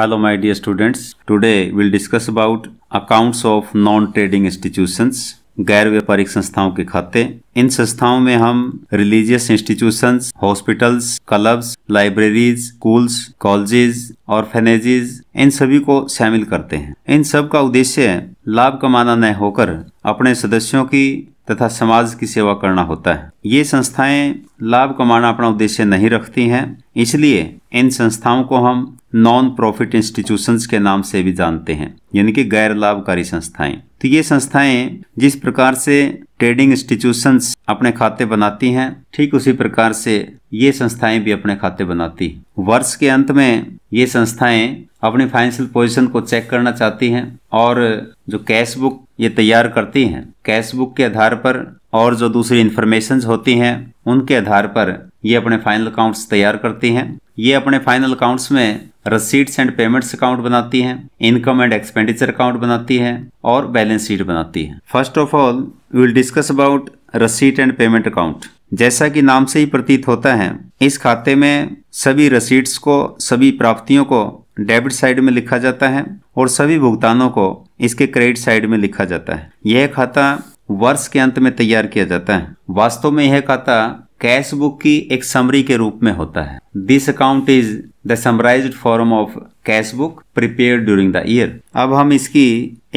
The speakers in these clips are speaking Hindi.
Hello my dear students, today we'll discuss about accounts of non-trading institutions, गैर व्यापारिक संस्थाओं के खाते इन संस्थाओं में हम religious institutions, hospitals clubs libraries schools colleges और फेनेजेज इन सभी को शामिल करते हैं इन सब का उद्देश्य लाभ कमाना न होकर अपने सदस्यों की तथा समाज की सेवा करना होता है ये संस्थाएं लाभ कमाना अपना उद्देश्य नहीं रखती हैं इसलिए इन संस्थाओं को हम नॉन प्रॉफिट इंस्टीट्यूशंस के नाम से भी जानते हैं यानी कि गैर लाभकारी संस्थाएं तो ये संस्थाएं जिस प्रकार से ट्रेडिंग इंस्टीट्यूशंस अपने खाते बनाती हैं ठीक उसी प्रकार से ये संस्थाएं भी अपने खाते बनाती वर्ष के अंत में ये संस्थाएं अपनी फाइनेंशियल पोजिशन को चेक करना चाहती हैं और जो कैश बुक ये तैयार करती हैं कैश बुक के आधार पर और जो दूसरी इन्फॉर्मेशन होती हैं उनके आधार पर ये अपने फाइनल अकाउंट्स तैयार करती हैं ये अपने फाइनल अकाउंट्स में रसीड्स एंड पेमेंट्स अकाउंट बनाती हैं इनकम एंड एक्सपेंडिचर अकाउंट बनाती हैं और बैलेंस शीट बनाती हैं first of all we will discuss about receipt and payment account जैसा कि नाम से ही प्रतीत होता है इस खाते में सभी रसीड्स को सभी प्राप्तियों को डेबिट साइड में लिखा जाता है और सभी भुगतानों को इसके क्रेडिट साइड में लिखा जाता है यह खाता वर्ष के अंत में तैयार किया जाता है वास्तव में यह खाता कैश बुक की एक समरी के रूप में होता है this account is the summarise form of cash book prepare during the year अब हम इसकी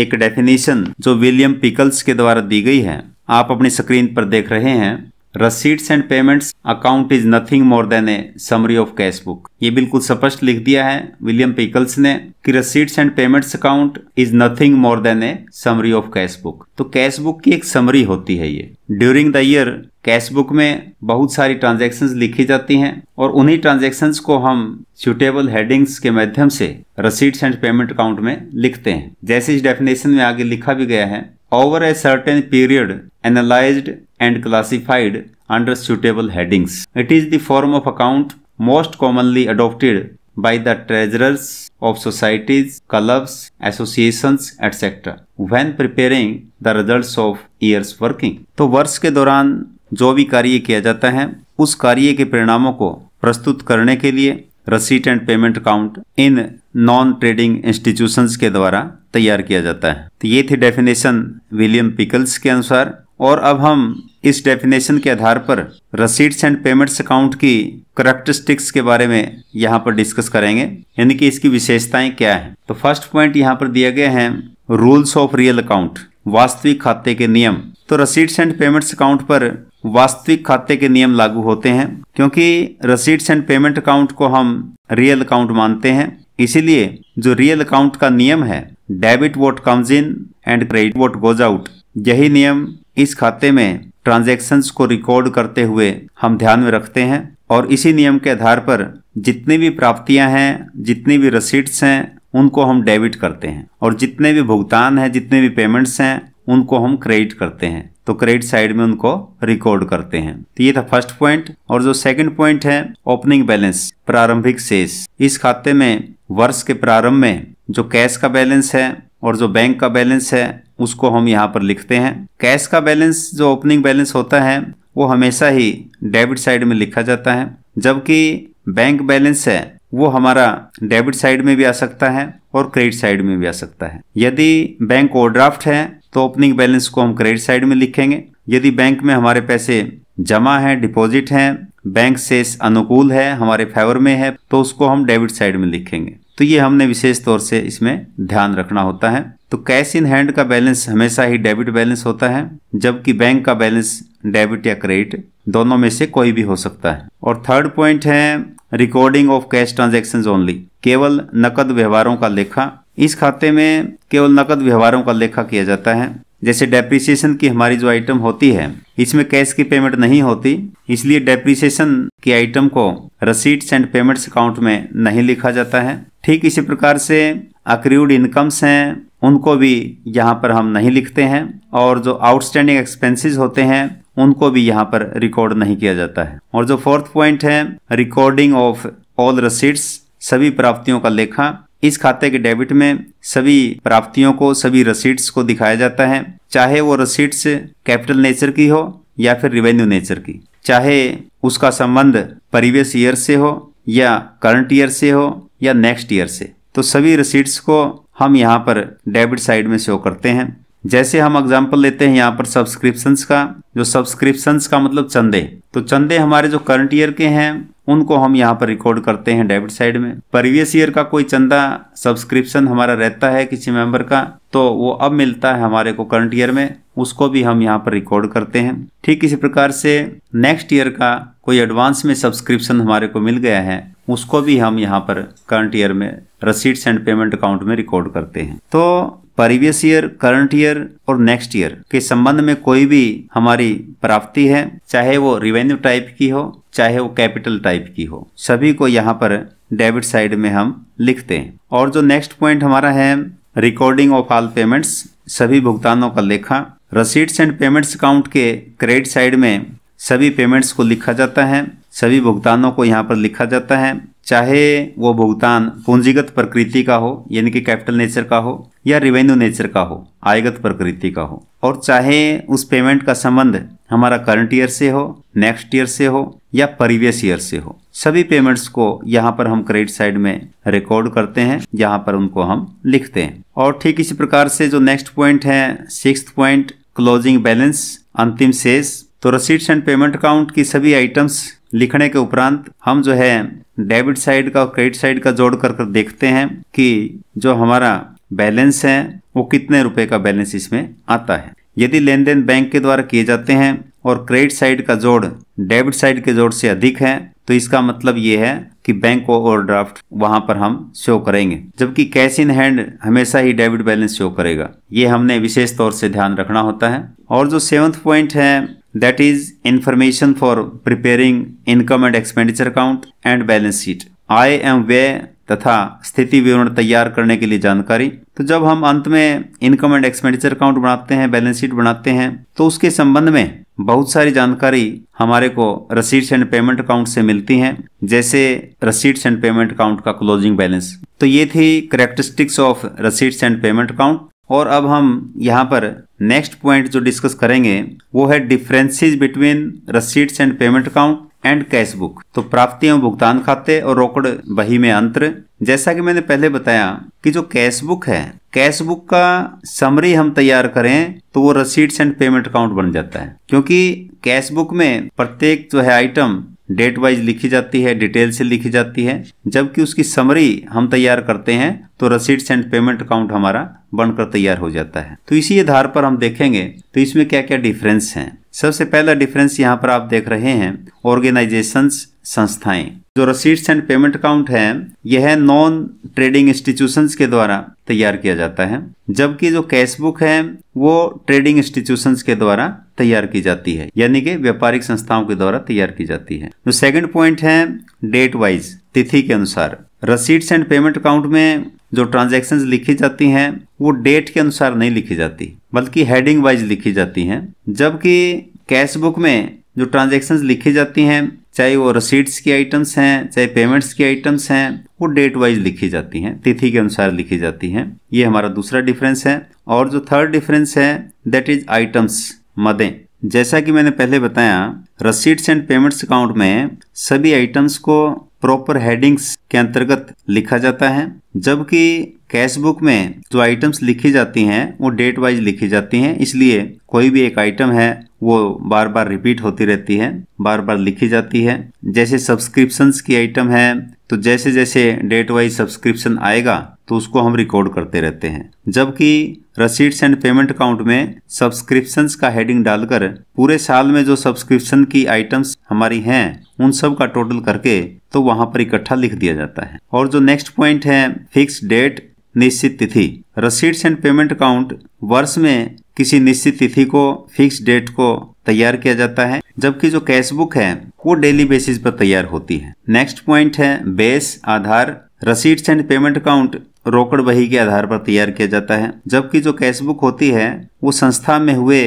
एक डेफिनेशन जो विलियम पिकल्स के द्वारा दी गई है आप अपनी स्क्रीन पर देख रहे हैं receipts and payments account is nothing more than a summary of cash book ये बिल्कुल स्पष्ट लिख दिया है विलियम पीकल्स ने कि receipts and payments account is nothing more than a summary of cash book तो कैश बुक की एक समरी होती है ये during the year cash book में बहुत सारी ट्रांजेक्शन लिखी जाती हैं और उन्हीं ट्रांजेक्शन को हम सुटेबल हेडिंग्स के माध्यम से रसीड्स एंड पेमेंट अकाउंट में लिखते हैं जैसे इस डेफिनेशन में आगे लिखा भी गया है over a certain period analysed and classified under suitable headings. It is the form of account most commonly adopted by the treasurers of societies, clubs, associations, etc. when preparing the results of year's working. तो वर्ष के दौरान जो भी कार्य किया जाता है उस कार्य के परिणामों को प्रस्तुत करने के लिए receipt and payment account in non trading institutions के द्वारा तैयार किया जाता है तो ये थी डेफिनेशन विलियम पिकल्स के अनुसार और अब हम इस डेफिनेशन के आधार पर रसीड्स एंड पेमेंट्स अकाउंट की करेक्टरिस्टिक्स के बारे में यहाँ पर डिस्कस करेंगे यानी कि इसकी विशेषताएं क्या है तो फर्स्ट पॉइंट यहाँ पर दिया गया है रूल्स ऑफ रियल अकाउंट वास्तविक खाते के नियम तो रसीड्स एंड पेमेंट्स अकाउंट पर वास्तविक खाते के नियम लागू होते हैं क्योंकि रसीड्स एंड पेमेंट अकाउंट को हम रियल अकाउंट मानते हैं इसीलिए जो रियल अकाउंट का नियम है debit what comes in and credit what goes out यही नियम इस खाते में ट्रांजैक्शंस को रिकॉर्ड करते हुए हम ध्यान में रखते हैं और इसी नियम के आधार पर जितनी भी प्राप्तियां हैं जितनी भी रसीट्स हैं उनको हम डेबिट करते हैं और जितने भी भुगतान हैं जितने भी पेमेंट्स हैं उनको हम क्रेडिट करते हैं तो क्रेडिट साइड में उनको रिकॉर्ड करते हैं तो ये था फर्स्ट पॉइंट और जो सेकंड पॉइंट है ओपनिंग बैलेंस प्रारंभिक शेष इस खाते में वर्ष के प्रारंभ में जो कैश का बैलेंस है और जो बैंक का बैलेंस है उसको हम यहाँ पर लिखते हैं कैश का बैलेंस जो ओपनिंग बैलेंस होता है वो हमेशा ही डेबिट साइड में लिखा जाता है जबकि बैंक बैलेंस है वो हमारा डेबिट साइड में भी आ सकता है और क्रेडिट साइड में भी आ सकता है यदि बैंक ओवरड्राफ्ट है तो ओपनिंग बैलेंस को हम क्रेडिट साइड में लिखेंगे यदि बैंक में हमारे पैसे जमा है डिपॉजिट है बैंक से अनुकूल है हमारे फेवर में है तो उसको हम डेबिट साइड में लिखेंगे तो ये हमने विशेष तौर से इसमें ध्यान रखना होता है तो कैश इन हैंड का बैलेंस हमेशा ही डेबिट बैलेंस होता है जबकि बैंक का बैलेंस डेबिट या क्रेडिट दोनों में से कोई भी हो सकता है और थर्ड पॉइंट है recording of cash transaction only केवल नकद व्यवहारों का लेखा इस खाते में केवल नकद व्यवहारों का लेखा किया जाता है जैसे डेप्रिसिएशन की हमारी जो आइटम होती है इसमें कैश की पेमेंट नहीं होती इसलिए डेप्रिसिएशन की आइटम को रसीड्स एंड पेमेंट्स अकाउंट में नहीं लिखा जाता है ठीक इसी प्रकार से अक्रूड इनकम्स हैं उनको भी यहाँ पर हम नहीं लिखते हैं और जो आउटस्टैंडिंग एक्सपेंसेस होते हैं उनको भी यहाँ पर रिकॉर्ड नहीं किया जाता है और जो फोर्थ पॉइंट है रिकॉर्डिंग ऑफ ऑल रसीड्स सभी प्राप्तियों का लेखा इस खाते के डेबिट में सभी प्राप्तियों को सभी रसीड्स को दिखाया जाता है चाहे वो रसीट्स कैपिटल नेचर की हो या फिर रिवेन्यू नेचर की चाहे उसका संबंध परिवेश ईयर से हो या करंट ईयर से हो या नेक्स्ट ईयर से तो सभी रसीड्स को हम यहाँ पर डेबिट साइड में शो करते हैं जैसे हम एग्जाम्पल लेते हैं यहाँ पर सब्सक्रिप्शंस का जो सब्सक्रिप्शंस का मतलब चंदे तो चंदे हमारे जो करंट ईयर के हैं उनको हम यहाँ पर रिकॉर्ड करते हैं डेबिट साइड में प्रीवियस ईयर का कोई चंदा सब्सक्रिप्शन हमारा रहता है किसी मेंबर का तो वो अब मिलता है हमारे को करंट ईयर में उसको भी हम यहाँ पर रिकॉर्ड करते हैं ठीक इसी प्रकार से नेक्स्ट ईयर का कोई एडवांस में सब्सक्रिप्शन हमारे को मिल गया है उसको भी हम यहाँ पर करंट ईयर में रसीड्स एंड पेमेंट अकाउंट में रिकॉर्ड करते हैं तो प्रीवियस ईयर करंट ईयर और नेक्स्ट ईयर के संबंध में कोई भी हमारी प्राप्ति है चाहे वो रिवेन्यू टाइप की हो चाहे वो कैपिटल टाइप की हो सभी को यहाँ पर डेबिट साइड में हम लिखते हैं और जो नेक्स्ट पॉइंट हमारा है रिकॉर्डिंग ऑफ ऑल पेमेंट्स सभी भुगतानों का लेखा रसीड्स एंड पेमेंट्स अकाउंट के क्रेडिट साइड में सभी पेमेंट्स को लिखा जाता है सभी भुगतानों को यहाँ पर लिखा जाता है चाहे वो भुगतान पूंजीगत प्रकृति का हो यानी कि कैपिटल नेचर का हो या रिवेन्यू नेचर का हो आयगत प्रकृति का हो और चाहे उस पेमेंट का संबंध हमारा करंट ईयर से हो नेक्स्ट ईयर से हो या प्रीवियस ईयर से हो सभी पेमेंट्स को यहाँ पर हम क्रेडिट साइड में रिकॉर्ड करते हैं यहाँ पर उनको हम लिखते हैं और ठीक इसी प्रकार से जो नेक्स्ट पॉइंट है सिक्स पॉइंट क्लोजिंग बैलेंस अंतिम शेष तो रसीड्स एंड पेमेंट अकाउंट की सभी आइटम्स लिखने के उपरांत हम जो है डेबिट साइड का और क्रेडिट साइड का जोड़ कर कर देखते हैं कि जो हमारा बैलेंस है वो कितने रुपए का बैलेंस इसमें आता है यदि लेन देन बैंक के द्वारा किए जाते हैं और क्रेडिट साइड का जोड़ डेबिट साइड के जोड़ से अधिक है तो इसका मतलब ये है कि बैंक को ड्राफ्ट वहां पर हम शो करेंगे जबकि कैश इन हैंड हमेशा ही डेबिट बैलेंस शो करेगा ये हमने विशेष तौर से ध्यान रखना होता है और जो सेवन्थ पॉइंट है that is information for preparing income and expenditure account and balance sheet आय एवं व्यय तथा स्थिति विवरण तैयार करने के लिए जानकारी तो जब हम अंत में इनकम एंड एक्सपेंडिचर अकाउंट बनाते हैं बैलेंस शीट बनाते हैं तो उसके संबंध में बहुत सारी जानकारी हमारे को रसीड्स एंड पेमेंट अकाउंट से मिलती हैं जैसे रसीड्स एंड पेमेंट अकाउंट का क्लोजिंग बैलेंस तो ये थी characteristics of receipts and payment account और अब हम यहाँ पर नेक्स्ट पॉइंट जो डिस्कस करेंगे वो है differences between receipts and payment account and cash book तो प्राप्ति एवं भुगतान खाते और रोकड़ बही में अंतर जैसा कि मैंने पहले बताया कि जो कैश बुक है कैश बुक का समरी हम तैयार करें तो वो रसीड्स एंड पेमेंट अकाउंट बन जाता है क्योंकि कैश बुक में प्रत्येक जो है आइटम डेट वाइज लिखी जाती है डिटेल से लिखी जाती है जबकि उसकी समरी हम तैयार करते हैं तो रसीड्स एंड पेमेंट अकाउंट हमारा बनकर तैयार हो जाता है तो इसी आधार पर हम देखेंगे तो इसमें क्या क्या डिफरेंस हैं सबसे पहला डिफरेंस यहाँ पर आप देख रहे हैं ऑर्गेनाइजेशन संस्थाएं जो रसीड्स एंड पेमेंट अकाउंट है यह नॉन ट्रेडिंग इंस्टीट्यूशंस के द्वारा तैयार किया जाता है जबकि जो कैश बुक है वो ट्रेडिंग इंस्टीट्यूशंस के द्वारा तैयार की जाती है यानी कि व्यापारिक संस्थाओं के द्वारा तैयार की जाती है जो सेकंड पॉइंट है डेट वाइज तिथि के अनुसार रसीड्स एंड पेमेंट अकाउंट में जो ट्रांजेक्शन लिखी जाती है वो डेट के अनुसार नहीं लिखी जाती बल्कि हेडिंग वाइज लिखी जाती हैं जबकि कैश बुक में जो ट्रांजेक्शन लिखी जाती हैं चाहे वो रसीड्स की आइटम्स हैं चाहे पेमेंट्स की आइटम्स हैं वो डेट वाइज लिखी जाती हैं तिथि के अनुसार लिखी जाती हैं ये हमारा दूसरा डिफरेंस है और जो थर्ड डिफरेंस है दैट इज आइटम्स मदें जैसा कि मैंने पहले बताया रसीड्स एंड पेमेंट्स अकाउंट में सभी आइटम्स को प्रॉपर हेडिंग्स के अंतर्गत लिखा जाता है जबकि कैश बुक में जो आइटम्स लिखी जाती हैं वो डेट वाइज लिखी जाती हैं इसलिए कोई भी एक आइटम है वो बार बार रिपीट होती रहती है बार बार लिखी जाती है जैसे सब्सक्रिप्शंस की आइटम है तो जैसे जैसे डेट वाइज सब्सक्रिप्शन आएगा तो उसको हम रिकॉर्ड करते रहते हैं जबकि रसीड्स एंड पेमेंट अकाउंट में सब्सक्रिप्शंस का हेडिंग डालकर पूरे साल में जो सब्सक्रिप्शन की आइटम्स हमारी हैं उन सब का टोटल करके तो वहां पर इकट्ठा लिख दिया जाता है और जो नेक्स्ट पॉइंट है फिक्स डेट निश्चित तिथि रसीड्स एंड पेमेंट अकाउंट वर्ष में किसी निश्चित तिथि को फिक्स डेट को तैयार किया जाता है जबकि जो कैश बुक है वो डेली बेसिस पर तैयार होती है नेक्स्ट पॉइंट है बेस आधार रसीड्स एंड पेमेंट अकाउंट रोकड़ बही के आधार पर तैयार किया जाता है जबकि जो कैश बुक होती है वो संस्था में हुए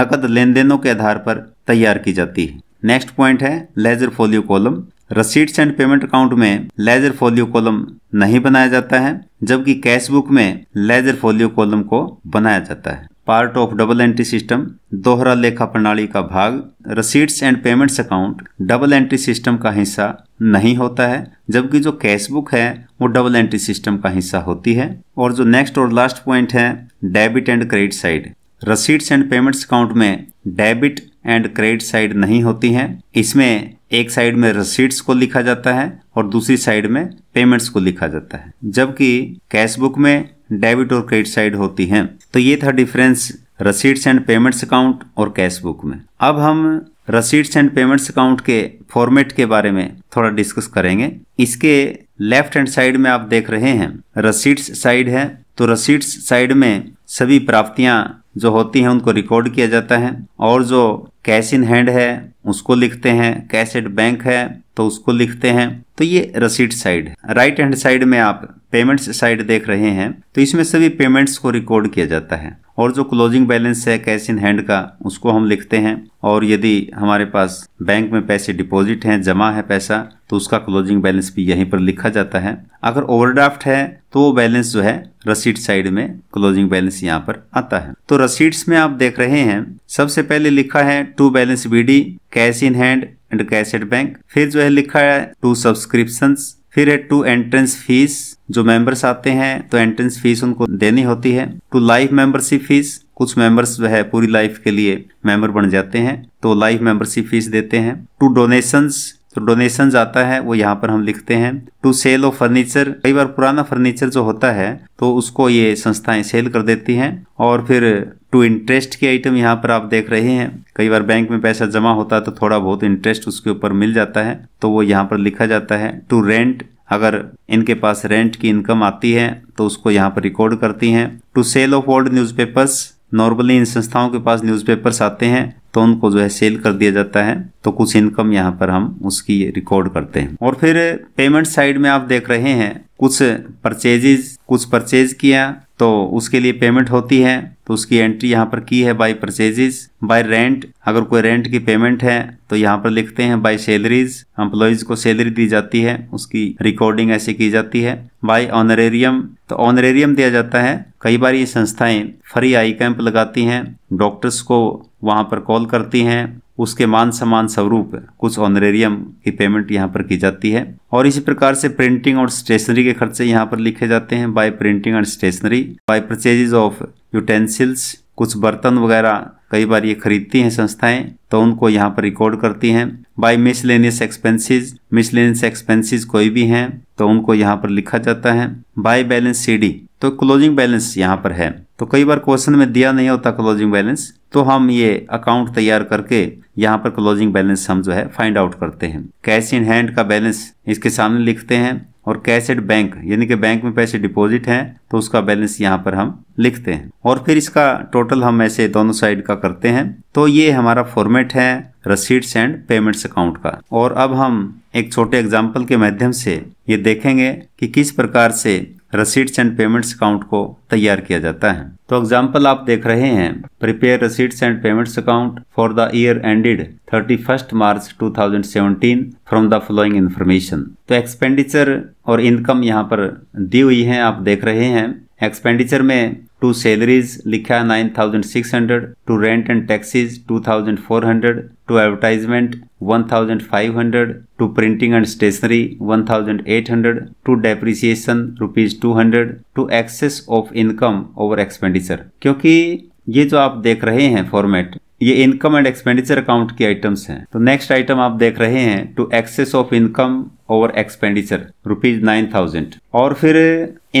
नकद लेन देनों के आधार पर तैयार की जाती है नेक्स्ट पॉइंट है ledger folio column receipts and payment account में लेजर फोलियो कॉलम नहीं बनाया जाता है जबकि कैश बुक में लेजर फोलियो कॉलम को बनाया जाता है part of double entry system दोहरा लेखा प्रणाली का भाग receipts and payments account double entry system का हिस्सा नहीं होता है जबकि जो कैश बुक है वो डबल एंट्री सिस्टम का हिस्सा होती है और जो नेक्स्ट और लास्ट पॉइंट है debit and credit side receipts and payments account में डेबिट एंड क्रेडिट साइड नहीं होती हैं इसमें एक साइड में रसीड्स को लिखा जाता है और दूसरी साइड में पेमेंट्स को लिखा जाता है जबकि कैश बुक में डेबिट और क्रेडिट साइड होती हैं तो ये था difference receipts and payments account और कैश बुक में अब हम रसीड्स एंड पेमेंट्स अकाउंट के फॉर्मेट के बारे में थोड़ा डिस्कस करेंगे इसके लेफ्ट हैंड साइड में आप देख रहे हैं रसीड्स साइड है तो रसीड्स साइड में सभी प्राप्तियां जो होती हैं उनको रिकॉर्ड किया जाता है और जो कैश इन हैंड है उसको लिखते हैं कैश एट बैंक है तो उसको लिखते हैं तो ये receipt side right hand side में आप पेमेंट्स साइड देख रहे हैं तो इसमें सभी पेमेंट्स को रिकॉर्ड किया जाता है और जो क्लोजिंग बैलेंस है कैश इन हैंड का उसको हम लिखते हैं और यदि हमारे पास बैंक में पैसे डिपॉजिट हैं जमा है पैसा तो उसका क्लोजिंग बैलेंस भी यहीं पर लिखा जाता है अगर ओवरड्राफ्ट है तो वो बैलेंस जो है रसीट साइड में क्लोजिंग बैलेंस यहाँ पर आता है तो रसीट्स में आप देख रहे हैं सबसे पहले लिखा है to balance BD cash in hand and cash at bank फिर जो है लिखा है टू सब्सक्रिप्शन फिर है टू एंट्रेंस फीस जो मेंबर्स आते हैं तो एंट्रेंस फीस उनको देनी होती है टू लाइफ मेंबरशिप फीस कुछ मेंबर्स जो है पूरी लाइफ के लिए मेंबर बन जाते हैं तो लाइफ मेंबरशिप फीस देते हैं टू डोनेशंस तो डोनेशन आता है वो यहाँ पर हम लिखते हैं टू सेल ऑफ फर्नीचर कई बार पुराना फर्नीचर जो होता है तो उसको ये संस्थाएं सेल कर देती हैं और फिर टू इंटरेस्ट के आइटम यहाँ पर आप देख रहे हैं कई बार बैंक में पैसा जमा होता है तो थोड़ा बहुत इंटरेस्ट उसके ऊपर मिल जाता है तो वो यहाँ पर लिखा जाता है टू रेंट अगर इनके पास रेंट की इनकम आती है तो उसको यहाँ पर रिकॉर्ड करती हैं to sale of old newspapers normally इन संस्थाओं के पास न्यूज़पेपर्स आते हैं तो उनको जो है सेल कर दिया जाता है तो कुछ इनकम यहाँ पर हम उसकी रिकॉर्ड करते हैं और फिर पेमेंट साइड में आप देख रहे हैं कुछ परचेजेज कुछ परचेज किया तो उसके लिए पेमेंट होती है तो उसकी एंट्री यहाँ पर की है बाय परचेजेस बाय रेंट अगर कोई रेंट की पेमेंट है तो यहाँ पर लिखते हैं बाय सैलरीज एम्प्लॉयज को सैलरी दी जाती है उसकी रिकॉर्डिंग ऐसे की जाती है बाय ऑनरेरियम तो ऑनरेरियम दिया जाता है कई बार ये संस्थाएं फ्री आई कैंप लगाती हैं डॉक्टर्स को वहाँ पर कॉल करती हैं उसके मान सम्मान स्वरूप कुछ ऑनरेरियम की पेमेंट यहाँ पर की जाती है और इसी प्रकार से प्रिंटिंग और स्टेशनरी के खर्चे यहाँ पर लिखे जाते हैं by printing and stationery by purchases of utensils कुछ बर्तन वगैरह कई बार ये खरीदती हैं संस्थाएं तो उनको यहाँ पर रिकॉर्ड करती हैं by miscellaneous expenses miscellaneous expenses कोई भी हैं तो उनको यहाँ पर लिखा जाता है बाय बैलेंस सीडी तो क्लोजिंग बैलेंस यहाँ पर है तो कई बार क्वेश्चन में दिया नहीं होता क्लोजिंग बैलेंस तो हम ये अकाउंट तैयार करके यहाँ पर क्लोजिंग बैलेंस हम जो है फाइंड आउट करते हैं कैश इन हैंड का बैलेंस इसके सामने लिखते हैं और कैश एट बैंक यानी कि बैंक में पैसे डिपॉजिट हैं तो उसका बैलेंस यहाँ पर हम लिखते हैं और फिर इसका टोटल हम ऐसे दोनों साइड का करते हैं तो ये हमारा फॉर्मेट है रसीड्स एंड पेमेंट्स अकाउंट का और अब हम एक छोटे एग्जाम्पल के माध्यम से ये देखेंगे कि किस प्रकार से रसीड्स एंड पेमेंट्स अकाउंट को तैयार किया जाता है तो एग्जाम्पल आप देख रहे हैं prepare receipts and payments account for the year ended 31 March 2017 from the following information तो एक्सपेंडिचर और इनकम यहाँ पर दी हुई है आप देख रहे हैं एक्सपेंडिचर में टू सैलरीज लिखा है nine thousand six hundred to rent and taxes two thousand four hundred to advertisement one thousand five hundred to printing and stationery one thousand eight hundred to depreciation rupees two hundred to excess of income over expenditure क्योंकि ये जो आप देख रहे हैं फॉर्मेट ये इनकम एंड एक्सपेंडिचर अकाउंट की आइटम्स हैं तो नेक्स्ट आइटम आप देख रहे हैं to excess of income over expenditure rupees nine thousand और फिर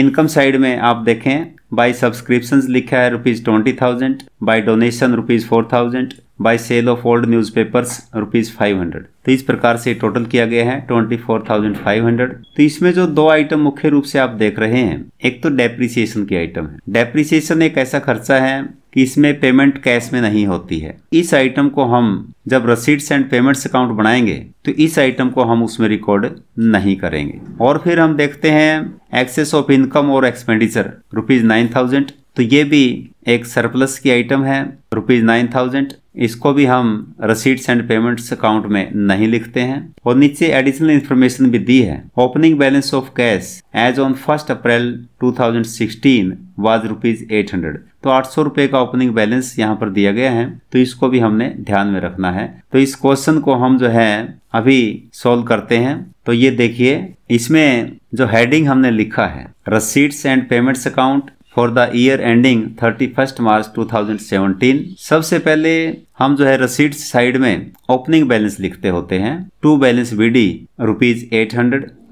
इनकम साइड में आप देखें बाई सब्सक्रिप्शन लिखा है rupees twenty thousand by donation rupees four thousand by sale of old newspapers rupees five hundred तो इस प्रकार से टोटल किया गया है twenty four thousand five hundred तो इसमें जो दो आइटम मुख्य रूप से आप देख रहे हैं एक तो डेप्रिसिएशन की आइटम है डेप्रिसिएशन एक ऐसा खर्चा है कि इसमें पेमेंट कैश में नहीं होती है इस आइटम को हम जब रसीड्स एंड पेमेंट्स अकाउंट बनाएंगे तो इस आइटम को हम उसमें रिकॉर्ड नहीं करेंगे और फिर हम देखते हैं एक्सेस ऑफ इनकम और एक्सपेंडिचर रुपीज नाइन थाउजेंड तो ये भी एक सरप्लस की आइटम है रुपीज़ नाइन थाउजेंड इसको भी हम रसीड्स एंड पेमेंट्स अकाउंट में नहीं लिखते हैं और नीचे एडिशनल इन्फॉर्मेशन भी दी है opening balance of cash as on first April 2016 was rupees eight hundred तो आठ सौ रुपये का ओपनिंग बैलेंस यहाँ पर दिया गया है तो इसको भी हमने ध्यान में रखना है तो इस क्वेश्चन को हम जो है अभी सॉल्व करते हैं तो ये देखिए इसमें जो हेडिंग हमने लिखा है receipts and payments account for the year ending 31 March 2017 सबसे पहले हम जो है रसीड साइड में ओपनिंग बैलेंस लिखते होते हैं to balance B D rupees eight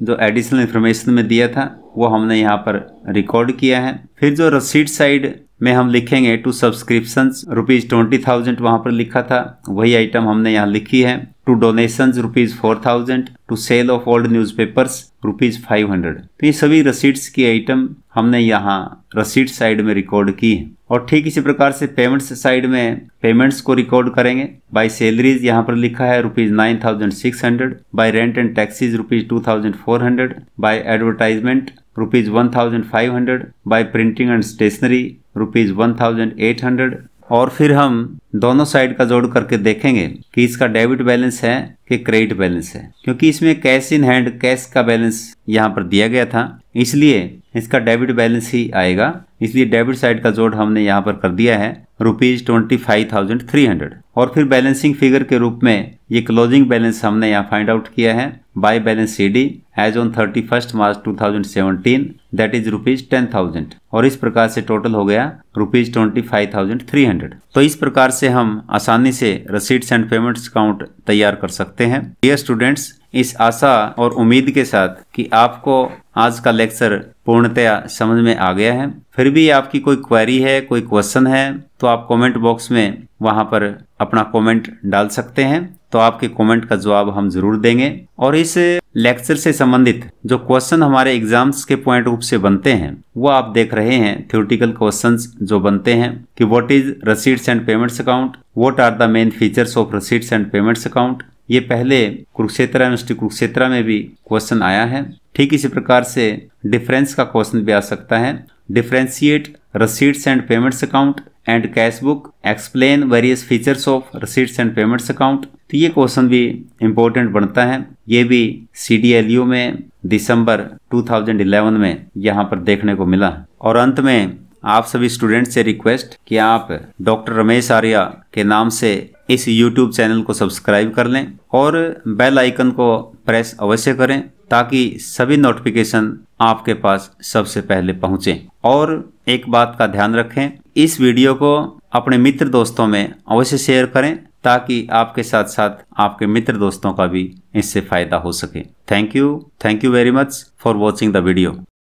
जो एडिशनल इन्फॉर्मेशन में दिया था वो हमने यहाँ पर रिकॉर्ड किया है फिर जो रसीड साइड में हम लिखेंगे to subscription rupees twenty thousand वहाँ पर लिखा था वही आइटम हमने यहाँ लिखी है to donations rupees four thousand to sale of old newspapers rupees five hundred तो ये सभी रसीड्स की आइटम हमने यहाँ रसीड साइड में रिकॉर्ड की है और ठीक इसी प्रकार से पेमेंट्स साइड में पेमेंट्स को रिकॉर्ड करेंगे बाय सैलरीज यहाँ पर लिखा है rupees nine thousand six hundred by rent and taxes rupees two thousand four hundred by advertisement rupees one thousand five hundred by printing and stationery rupees one thousand eight hundred और फिर हम दोनों साइड का जोड़ करके देखेंगे कि इसका डेबिट बैलेंस है कि क्रेडिट बैलेंस है क्योंकि इसमें कैश इन हैंड कैश का बैलेंस यहाँ पर दिया गया था इसलिए इसका डेबिट बैलेंस ही आएगा इसलिए डेबिट साइड का जोड़ हमने यहाँ पर कर दिया है rupees twenty five thousand three hundred और फिर बैलेंसिंग फिगर के रूप में ये क्लोजिंग बैलेंस हमने यहाँ फाइंड आउट किया है by balance C D as on thirty first March two thousand seventeen that is rupees ten thousand और इस प्रकार से टोटल हो गया rupees twenty five thousand three hundred तो इस प्रकार से हम आसानी से रसीड्स एंड पेमेंट्स अकाउंट तैयार कर सकते हैं डियर स्टूडेंट्स इस आशा और उम्मीद के साथ कि आपको आज का लेक्चर पूर्णतया समझ में आ गया है फिर भी आपकी कोई क्वेरी है कोई क्वेश्चन है तो आप कमेंट बॉक्स में वहां पर अपना कमेंट डाल सकते हैं तो आपके कमेंट का जवाब हम जरूर देंगे और इस लेक्चर से संबंधित जो क्वेश्चन हमारे एग्जाम्स के पॉइंट रूप से बनते हैं वो आप देख रहे हैं थ्योरेटिकल क्वेश्चन जो बनते हैं कि what is receipts and payments account what are the main features of receipts and payments account ये पहले कुरुक्षेत्र यूनिवर्सिटी कुरुक्षेत्र में भी क्वेश्चन आया है ठीक इसी प्रकार से डिफरेंस का क्वेश्चन भी आ सकता है differentiate receipts and payments account and cash book explain various features of receipts and payments account तो ये क्वेश्चन भी इम्पोर्टेंट बनता है ये भी सी e में दिसंबर 2011 में यहाँ पर देखने को मिला और अंत में आप सभी स्टूडेंट से रिक्वेस्ट कि आप डॉक्टर रमेश आर्या के नाम से इस यूट्यूब चैनल को सब्सक्राइब कर लें और बेल आइकन को प्रेस अवश्य करें ताकि सभी नोटिफिकेशन आपके पास सबसे पहले पहुंचे और एक बात का ध्यान रखें इस वीडियो को अपने मित्र दोस्तों में अवश्य शेयर करें ताकि आपके साथ साथ आपके मित्र दोस्तों का भी इससे फायदा हो सके thank you thank you very much for watching the video